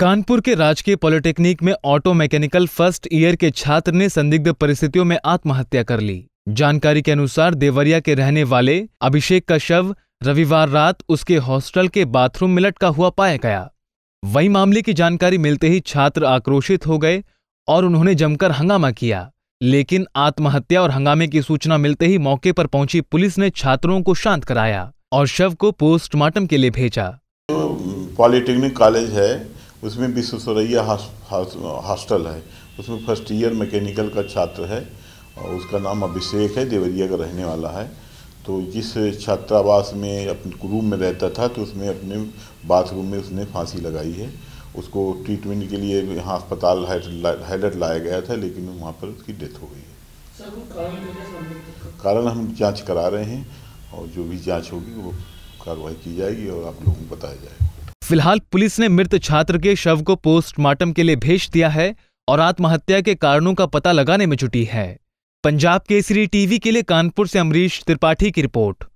कानपुर के राजकीय पॉलिटेक्निक में ऑटो मैकेनिकल फर्स्ट ईयर के छात्र ने संदिग्ध परिस्थितियों में आत्महत्या कर ली जानकारी के अनुसार देवरिया के रहने वाले अभिषेक का शव रविवार रात उसके हॉस्टल के बाथरूम में लटका हुआ पाया गया वही मामले की जानकारी मिलते ही छात्र आक्रोशित हो गए और उन्होंने जमकर हंगामा किया लेकिन आत्महत्या और हंगामे की सूचना मिलते ही मौके पर पहुंची पुलिस ने छात्रों को शांत कराया और शव को पोस्टमार्टम के लिए भेजा पॉलिटेक्निक कॉलेज है उसमें विश्व सरैया हॉस्टल है उसमें फर्स्ट ईयर मैकेनिकल का छात्र है और उसका नाम अभिषेक है देवरिया का रहने वाला है तो जिस छात्रावास में अपने रूम में रहता था तो उसमें अपने बाथरूम में उसने फांसी लगाई है उसको ट्रीटमेंट के लिए यहाँ अस्पताल हैडर लाया गया था लेकिन वहाँ पर उसकी डेथ हो गई है कारण हम जांच करा रहे हैं और जो भी जांच होगी वो कार्रवाई की जाएगी और आप लोगों को बताया जाएगा फिलहाल पुलिस ने मृत छात्र के शव को पोस्टमार्टम के लिए भेज दिया है और आत्महत्या के कारणों का पता लगाने में जुटी है पंजाब केसरी टीवी के लिए कानपुर से अमरीश त्रिपाठी की रिपोर्ट